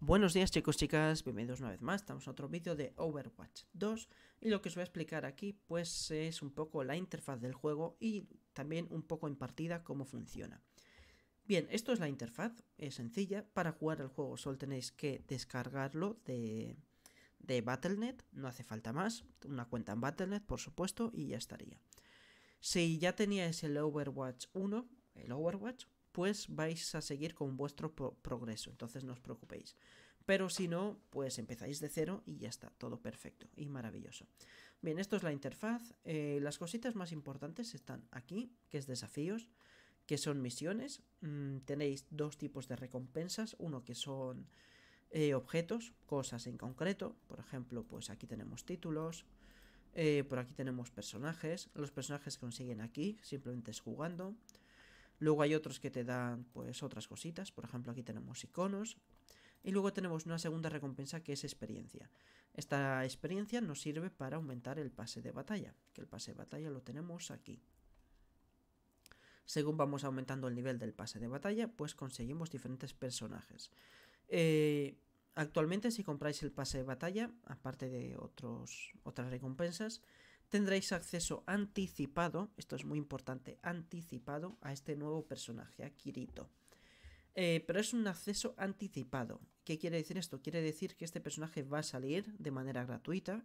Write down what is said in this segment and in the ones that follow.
Buenos días chicos, chicas, bienvenidos una vez más, estamos en otro vídeo de Overwatch 2 y lo que os voy a explicar aquí pues es un poco la interfaz del juego y también un poco en partida cómo funciona. Bien, esto es la interfaz, es sencilla, para jugar el juego solo tenéis que descargarlo de, de Battle.net, no hace falta más, una cuenta en Battle.net por supuesto y ya estaría. Si ya teníais el Overwatch 1, el Overwatch, pues vais a seguir con vuestro progreso, entonces no os preocupéis. Pero si no, pues empezáis de cero y ya está, todo perfecto y maravilloso. Bien, esto es la interfaz. Eh, las cositas más importantes están aquí, que es desafíos, que son misiones. Mm, tenéis dos tipos de recompensas, uno que son eh, objetos, cosas en concreto. Por ejemplo, pues aquí tenemos títulos, eh, por aquí tenemos personajes. Los personajes consiguen aquí, simplemente es jugando. Luego hay otros que te dan pues otras cositas, por ejemplo aquí tenemos iconos. Y luego tenemos una segunda recompensa que es experiencia. Esta experiencia nos sirve para aumentar el pase de batalla, que el pase de batalla lo tenemos aquí. Según vamos aumentando el nivel del pase de batalla, pues conseguimos diferentes personajes. Eh, actualmente si compráis el pase de batalla, aparte de otros, otras recompensas, tendréis acceso anticipado, esto es muy importante, anticipado a este nuevo personaje, a Kirito. Eh, pero es un acceso anticipado. ¿Qué quiere decir esto? Quiere decir que este personaje va a salir de manera gratuita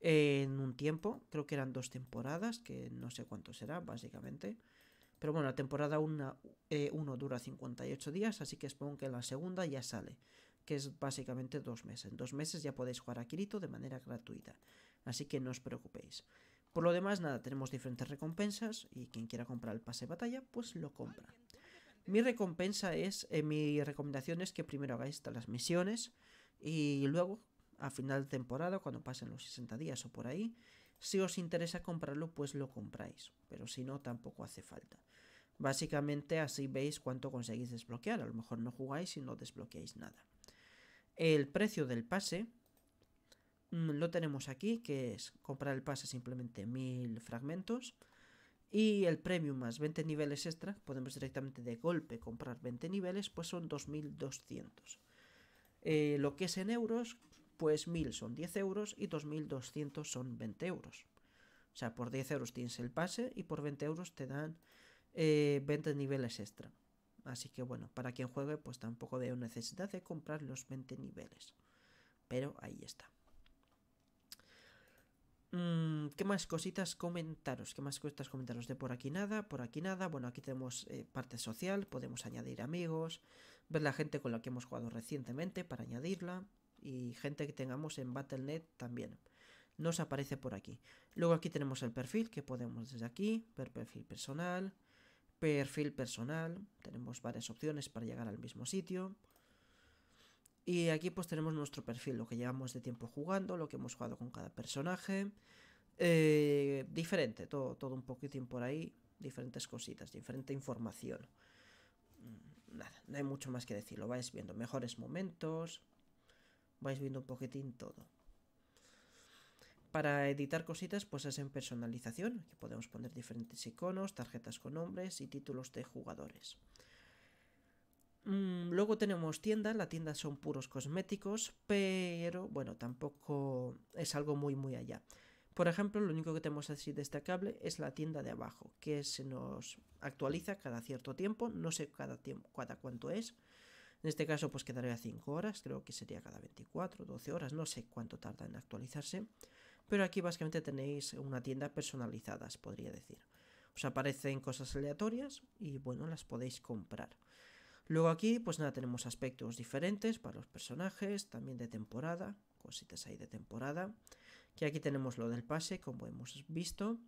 en un tiempo, creo que eran dos temporadas, que no sé cuánto será, básicamente. Pero bueno, la temporada 1 eh, dura 58 días, así que supongo que la segunda ya sale, que es básicamente dos meses. En dos meses ya podéis jugar a Kirito de manera gratuita así que no os preocupéis. Por lo demás, nada, tenemos diferentes recompensas y quien quiera comprar el pase de batalla, pues lo compra. Mi recompensa es, eh, mi recomendación es que primero hagáis las misiones y luego, a final de temporada, cuando pasen los 60 días o por ahí, si os interesa comprarlo, pues lo compráis, pero si no, tampoco hace falta. Básicamente así veis cuánto conseguís desbloquear, a lo mejor no jugáis y no desbloqueáis nada. El precio del pase Mm, lo tenemos aquí, que es comprar el pase simplemente 1000 fragmentos. Y el premium más 20 niveles extra, podemos directamente de golpe comprar 20 niveles, pues son 2200. Eh, lo que es en euros, pues 1000 son 10 euros y 2200 son 20 euros. O sea, por 10 euros tienes el pase y por 20 euros te dan 20 eh, niveles extra. Así que bueno, para quien juegue, pues tampoco veo necesidad de comprar los 20 niveles. Pero ahí está. Mm, ¿Qué más cositas comentaros? ¿Qué más cositas comentaros? De por aquí nada, por aquí nada. Bueno, aquí tenemos eh, parte social, podemos añadir amigos, ver la gente con la que hemos jugado recientemente para añadirla y gente que tengamos en Battle.net también. Nos aparece por aquí. Luego aquí tenemos el perfil que podemos desde aquí ver perfil personal, perfil personal. Tenemos varias opciones para llegar al mismo sitio. Y aquí pues tenemos nuestro perfil, lo que llevamos de tiempo jugando, lo que hemos jugado con cada personaje. Eh, diferente, todo, todo un poquitín por ahí, diferentes cositas, diferente información. Mm, nada, no hay mucho más que decir, lo vais viendo, mejores momentos, vais viendo un poquitín todo. Para editar cositas, pues es en personalización, que podemos poner diferentes iconos, tarjetas con nombres y títulos de jugadores. Mm, luego tenemos tiendas, las tiendas son puros cosméticos, pero bueno, tampoco es algo muy muy allá. Por ejemplo, lo único que tenemos así destacable es la tienda de abajo, que se nos actualiza cada cierto tiempo, no sé cada, tiempo, cuánto es. En este caso, pues quedaría 5 horas, creo que sería cada 24, 12 horas, no sé cuánto tarda en actualizarse. Pero aquí básicamente tenéis una tienda personalizadas, podría decir. Os aparecen cosas aleatorias y bueno, las podéis comprar. Luego aquí, pues nada, tenemos aspectos diferentes para los personajes, también de temporada, cositas ahí de temporada. Que aquí tenemos lo del pase, como hemos visto.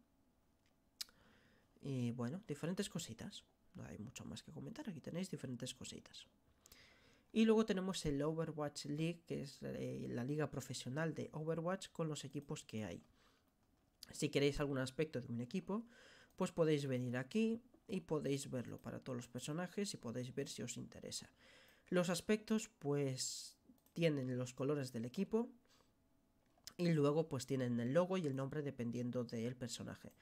Y bueno, diferentes cositas. No hay mucho más que comentar, aquí tenéis diferentes cositas. Y luego tenemos el Overwatch League, que es eh, la liga profesional de Overwatch con los equipos que hay. Si queréis algún aspecto de un equipo, pues podéis venir aquí, y podéis verlo para todos los personajes y podéis ver si os interesa. Los aspectos pues tienen los colores del equipo y luego pues tienen el logo y el nombre dependiendo del personaje.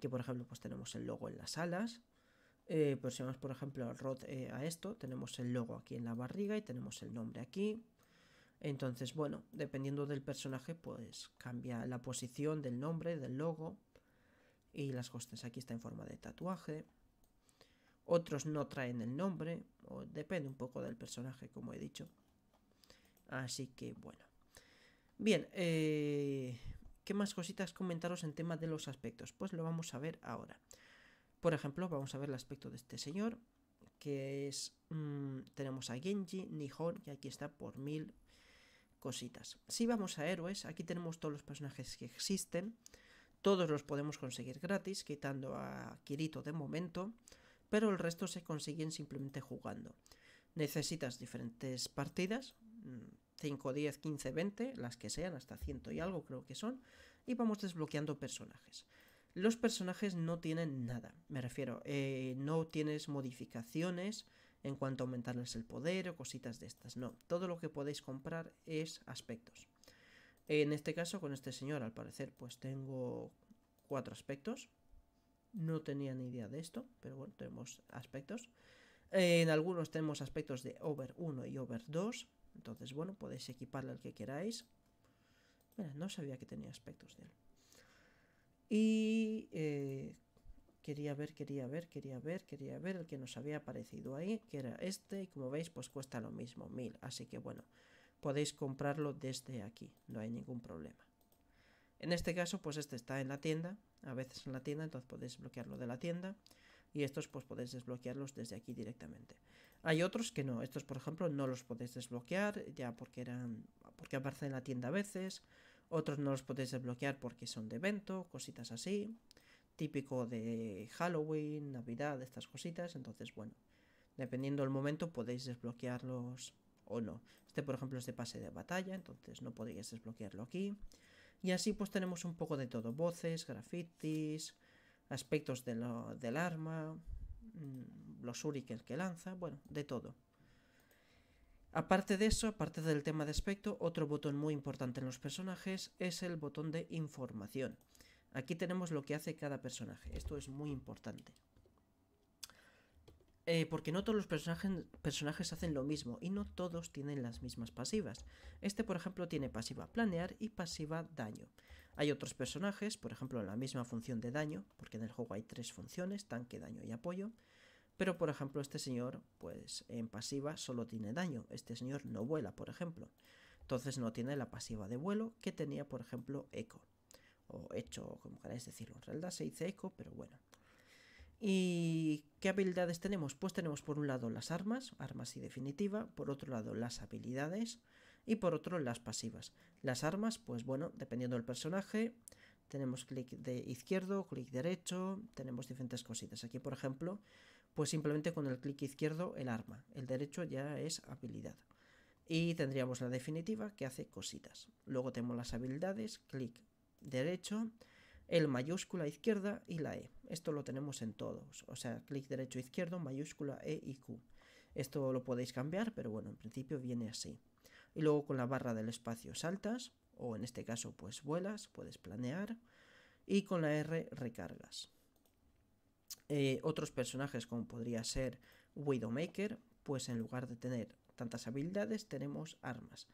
Que por ejemplo pues tenemos el logo en las alas, eh, pues si vamos por ejemplo eh, a esto, tenemos el logo aquí en la barriga y tenemos el nombre aquí. Entonces bueno, dependiendo del personaje pues cambia la posición del nombre, del logo y las costas aquí está en forma de tatuaje. Otros no traen el nombre, o depende un poco del personaje, como he dicho. Así que bueno. Bien, eh, ¿qué más cositas comentaros en tema de los aspectos? Pues lo vamos a ver ahora. Por ejemplo, vamos a ver el aspecto de este señor, que es... Mm, tenemos a Genji, Nihon, Y aquí está por mil cositas. Si vamos a héroes, aquí tenemos todos los personajes que existen. Todos los podemos conseguir gratis, quitando a Kirito de momento pero el resto se consiguen simplemente jugando. Necesitas diferentes partidas, 5, 10, 15, 20, las que sean, hasta 100 y algo creo que son, y vamos desbloqueando personajes. Los personajes no tienen nada, me refiero, eh, no tienes modificaciones en cuanto a aumentarles el poder o cositas de estas, no, todo lo que podéis comprar es aspectos. En este caso, con este señor, al parecer, pues tengo cuatro aspectos, no tenía ni idea de esto, pero bueno, tenemos aspectos. en algunos tenemos aspectos de over 1 y over 2. Entonces, bueno, podéis equiparle al que queráis. no sabía que tenía aspectos de él. Y eh, quería ver, quería ver, quería ver, quería ver el que nos había aparecido ahí, que era este. Y como veis, pues cuesta lo mismo, 1000. Así que bueno, podéis comprarlo desde aquí, no hay ningún problema. En este caso, pues este está en la tienda, a veces en la tienda, entonces podéis desbloquearlo de la tienda y estos pues podéis desbloquearlos desde aquí directamente. Hay otros que no, estos por ejemplo no los podéis desbloquear ya porque eran porque aparecen en la tienda a veces, otros no los podéis desbloquear porque son de evento, cositas así, típico de Halloween, Navidad, estas cositas, entonces bueno, dependiendo del momento podéis desbloquearlos o no. Este por ejemplo es de pase de batalla, entonces no podéis desbloquearlo aquí. Y así pues tenemos un poco de todo, voces, grafitis, aspectos del arma, mm, los shurikens que lanza, bueno, de todo. Aparte de eso, aparte del tema de aspecto, otro botón muy importante en los personajes es el botón de información. Aquí tenemos lo que hace cada personaje, esto es muy importante. Eh, porque no todos los personajes, personajes hacen lo mismo y no todos tienen las mismas pasivas. Este, por ejemplo, tiene pasiva planear y pasiva daño. Hay otros personajes, por ejemplo, en la misma función de daño, porque en el juego hay tres funciones, tanque, daño y apoyo. Pero, por ejemplo, este señor, pues en pasiva solo tiene daño. Este señor no vuela, por ejemplo. Entonces no tiene la pasiva de vuelo que tenía, por ejemplo, Echo. O hecho, como queráis decirlo. En realidad se dice Echo, pero bueno. ¿Y qué habilidades tenemos? Pues tenemos por un lado las armas, armas y definitiva, por otro lado las habilidades y por otro las pasivas. Las armas, pues bueno, dependiendo del personaje, tenemos clic de izquierdo, clic derecho, tenemos diferentes cositas. Aquí, por ejemplo, pues simplemente con el clic izquierdo el arma, el derecho ya es habilidad. Y tendríamos la definitiva que hace cositas. Luego tenemos las habilidades, clic derecho, el mayúscula izquierda y la E. Esto lo tenemos en todos, o sea, clic derecho izquierdo, mayúscula E y Q. Esto lo podéis cambiar, pero bueno, en principio viene así. Y luego con la barra del espacio saltas, o en este caso pues vuelas, puedes planear, y con la R recargas. Eh, otros personajes como podría ser Widowmaker, pues en lugar de tener tantas habilidades tenemos armas.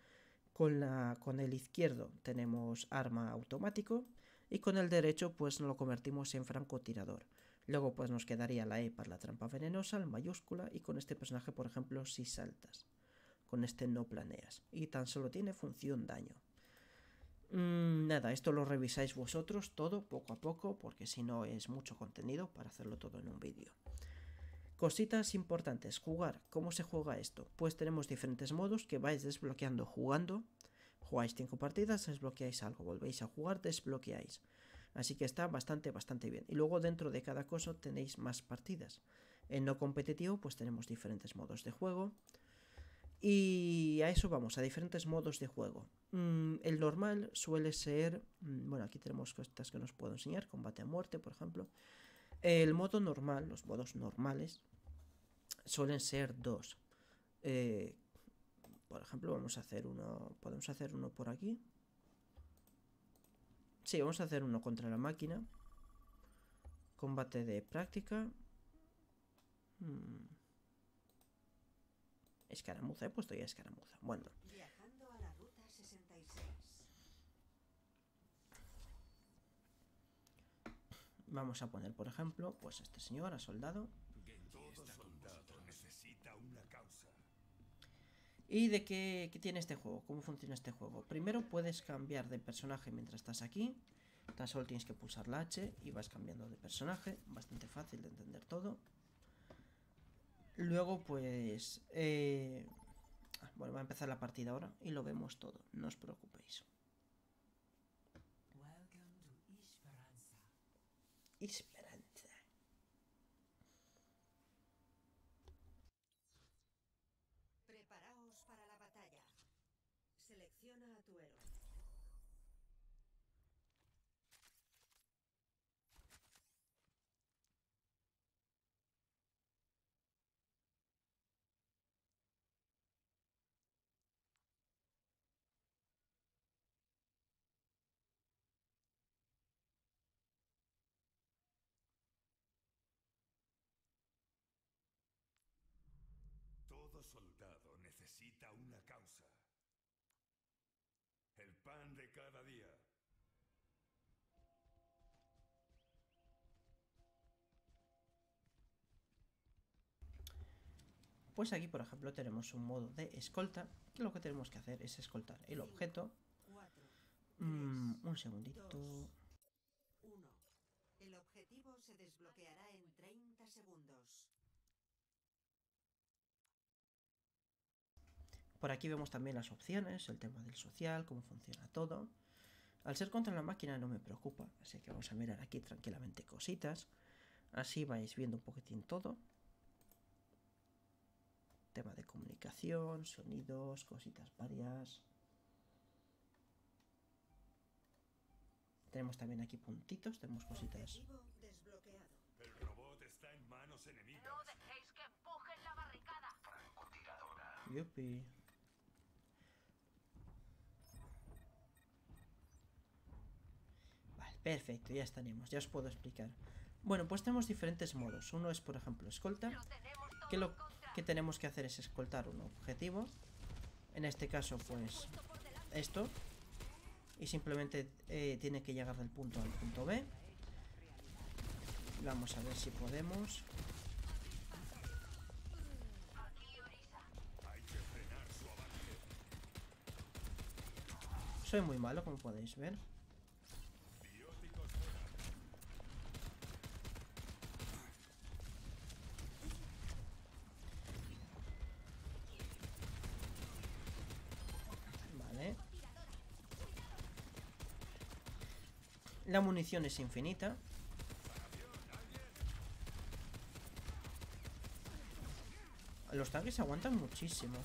Con, la, con el izquierdo tenemos arma automático, y con el derecho pues lo convertimos en francotirador. Luego pues nos quedaría la E para la trampa venenosa, el mayúscula y con este personaje por ejemplo si saltas. Con este no planeas y tan solo tiene función daño. Mm, nada, esto lo revisáis vosotros todo poco a poco porque si no es mucho contenido para hacerlo todo en un vídeo. Cositas importantes, jugar. ¿Cómo se juega esto? Pues tenemos diferentes modos que vais desbloqueando jugando. Jugáis cinco partidas, desbloqueáis algo, volvéis a jugar, desbloqueáis. Así que está bastante, bastante bien. Y luego dentro de cada cosa tenéis más partidas. En no competitivo pues tenemos diferentes modos de juego. Y a eso vamos, a diferentes modos de juego. Mm, el normal suele ser, mm, bueno, aquí tenemos cosas que nos puedo enseñar, combate a muerte, por ejemplo. El modo normal, los modos normales, suelen ser dos. Eh, por ejemplo, vamos a hacer uno... ¿Podemos hacer uno por aquí? Sí, vamos a hacer uno contra la máquina. Combate de práctica. Hmm. Escaramuza, he puesto ya escaramuza. Bueno. Vamos a poner, por ejemplo, pues este señor, a soldado. ¿Y de qué, tiene este juego? ¿Cómo funciona este juego? Primero puedes cambiar de personaje mientras estás aquí. Tan solo tienes que pulsar la H y vas cambiando de personaje. Bastante fácil de entender todo. Luego pues... Eh, ah, bueno, va a empezar la partida ahora y lo vemos todo. No os preocupéis. Esperanza. soldado necesita una causa. El pan de cada día. Pues aquí, por ejemplo, tenemos un modo de escolta, lo que tenemos que hacer es escoltar el objeto. Mm, un segundito. El objetivo se desbloqueará en 30 segundos. Por aquí vemos también las opciones, el tema del social, cómo funciona todo. Al ser contra la máquina no me preocupa, así que vamos a mirar aquí tranquilamente cositas. Así vais viendo un poquitín todo. Tema de comunicación, sonidos, cositas varias. Tenemos también aquí puntitos, tenemos cositas. Yupi. Perfecto, ya estaremos, ya os puedo explicar. Bueno, pues tenemos diferentes modos. Uno es, por ejemplo, escolta. Que lo que tenemos que hacer es escoltar un objetivo. En este caso, pues, esto. Y simplemente eh, tiene que llegar del punto A al punto B. Vamos a ver si podemos. Soy muy malo, como podéis ver. La munición es infinita. Los tanques aguantan muchísimo.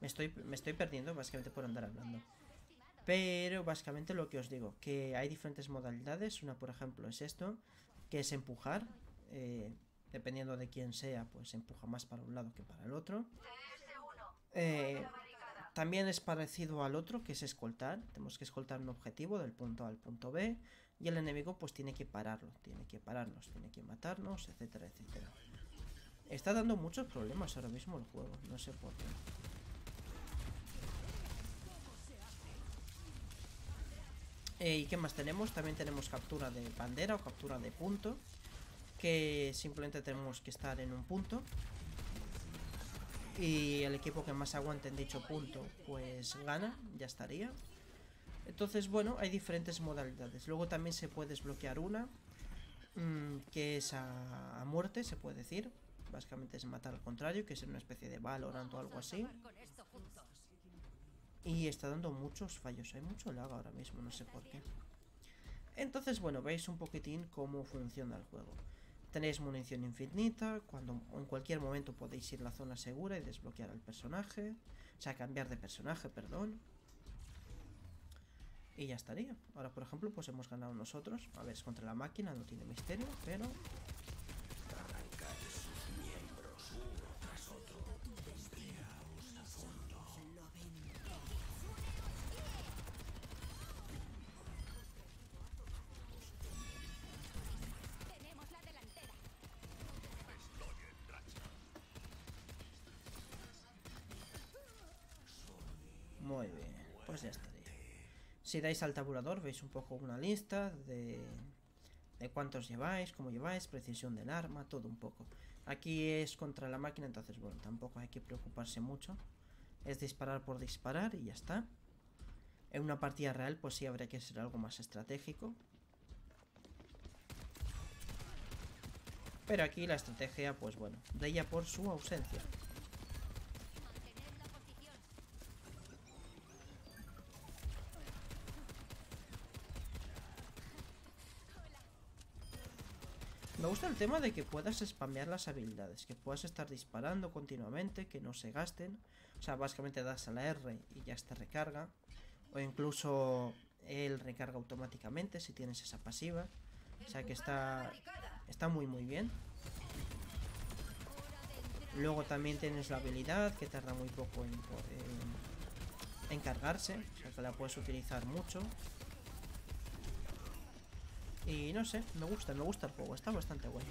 Me estoy, me estoy perdiendo básicamente por andar hablando. Pero básicamente lo que os digo, que hay diferentes modalidades. Una, por ejemplo, es esto, que es empujar. Eh, dependiendo de quién sea, pues empuja más para un lado que para el otro. Eh, también es parecido al otro, que es escoltar. Tenemos que escoltar un objetivo del punto A al punto B. Y el enemigo pues tiene que pararlo, tiene que pararnos, tiene que matarnos, etcétera, etcétera. Está dando muchos problemas ahora mismo el juego, no sé por qué. Eh, ¿Y qué más tenemos? También tenemos captura de bandera o captura de punto. Que simplemente tenemos que estar en un punto. Y el equipo que más aguante en dicho punto, pues gana, ya estaría. Entonces, bueno, hay diferentes modalidades. Luego también se puede desbloquear una, mm, que es a, a, muerte, se puede decir. Básicamente es matar al contrario, que es una especie de Valorant o algo así. Y está dando muchos fallos. Hay mucho lag ahora mismo, no sé por qué. Entonces, bueno, veis un poquitín cómo funciona el juego. Tenéis munición infinita, cuando en cualquier momento podéis ir a la zona segura y desbloquear al personaje. O sea, cambiar de personaje, perdón. Y ya estaría. Ahora, por ejemplo, pues hemos ganado nosotros. A ver, es contra la máquina, no tiene misterio, pero Pues si dais al tabulador veis un poco una lista de, cuántos lleváis, cómo lleváis, precisión del arma, todo un poco. Aquí es contra la máquina, entonces bueno, tampoco hay que preocuparse mucho. Es disparar por disparar y ya está. En una partida real pues sí habría que ser algo más estratégico. Pero aquí la estrategia pues bueno, De ella por su ausencia. gusta el tema de que puedas spamear las habilidades, que puedas estar disparando continuamente, que no se gasten. O sea, básicamente das a la R y ya está recarga. O incluso él recarga automáticamente si tienes esa pasiva. O sea que está, está muy muy bien. Luego también tienes la habilidad que tarda muy poco en, en, en cargarse. O sea que la puedes utilizar mucho. Y no sé, me gusta, me gusta el juego, está bastante bueno.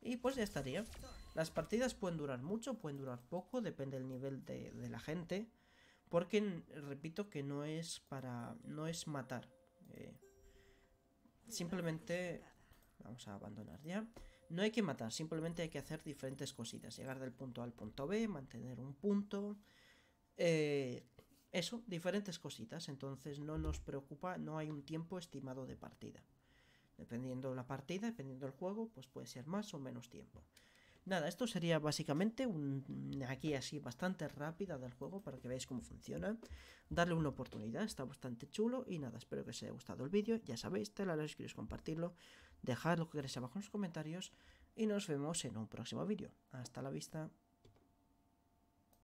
Y pues ya estaría. Las partidas pueden durar mucho, pueden durar poco, depende del nivel de, la gente. Porque, repito, que no es para... no es matar. Eh. simplemente... Vamos a abandonar ya. No hay que matar, simplemente hay que hacer diferentes cositas. Llegar del punto A al punto B, mantener un punto. Eh, eso, diferentes cositas, entonces no nos preocupa, no hay un tiempo estimado de partida. Dependiendo de la partida, dependiendo del juego, pues puede ser más o menos tiempo. Nada, esto sería básicamente aquí así bastante rápida del juego para que veáis cómo funciona. Darle una oportunidad, está bastante chulo y nada, espero que os haya gustado el vídeo. Ya sabéis, te la si queréis compartirlo, dejad lo que queréis abajo en los comentarios y nos vemos en un próximo vídeo. Hasta la vista.